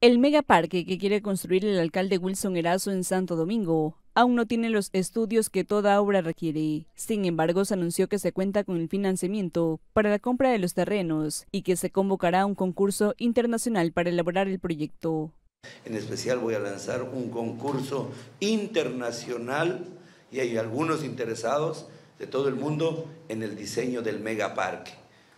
El megaparque que quiere construir el alcalde Wilson Erazo en Santo Domingo aún no tiene los estudios que toda obra requiere. Sin embargo, se anunció que se cuenta con el financiamiento para la compra de los terrenos y que se convocará un concurso internacional para elaborar el proyecto. En especial voy a lanzar un concurso internacional y hay algunos interesados de todo el mundo en el diseño del megaparque,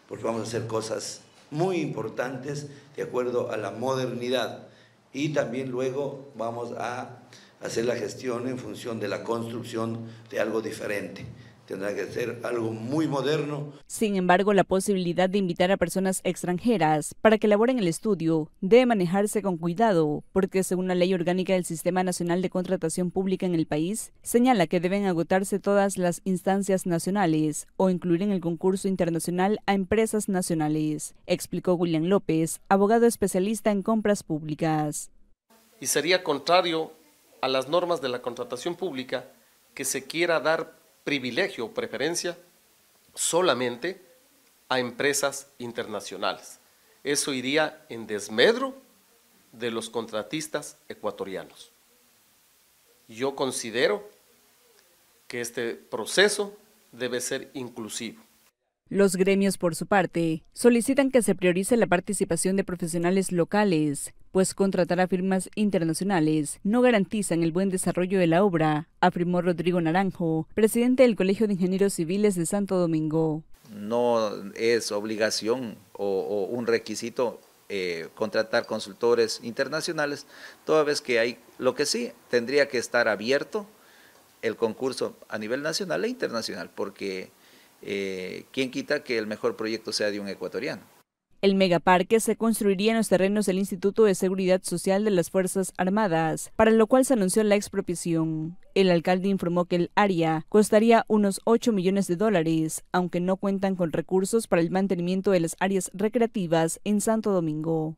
porque vamos a hacer cosas muy importantes de acuerdo a la modernidad. Y también luego vamos a hacer la gestión en función de la construcción de algo diferente tendrá que ser algo muy moderno. Sin embargo, la posibilidad de invitar a personas extranjeras para que elaboren el estudio debe manejarse con cuidado, porque según la ley orgánica del Sistema Nacional de Contratación Pública en el país, señala que deben agotarse todas las instancias nacionales o incluir en el concurso internacional a empresas nacionales, explicó William López, abogado especialista en compras públicas. Y sería contrario a las normas de la contratación pública que se quiera dar privilegio o preferencia solamente a empresas internacionales. Eso iría en desmedro de los contratistas ecuatorianos. Yo considero que este proceso debe ser inclusivo. Los gremios, por su parte, solicitan que se priorice la participación de profesionales locales pues contratar a firmas internacionales no garantizan el buen desarrollo de la obra, afirmó Rodrigo Naranjo, presidente del Colegio de Ingenieros Civiles de Santo Domingo. No es obligación o, un requisito eh, contratar consultores internacionales, toda vez que hay, lo que sí, tendría que estar abierto el concurso a nivel nacional e internacional, porque eh, quién quita que el mejor proyecto sea de un ecuatoriano. El megaparque se construiría en los terrenos del Instituto de Seguridad Social de las Fuerzas Armadas, para lo cual se anunció la expropiación. El alcalde informó que el área costaría unos 8 millones de dólares, aunque no cuentan con recursos para el mantenimiento de las áreas recreativas en Santo Domingo.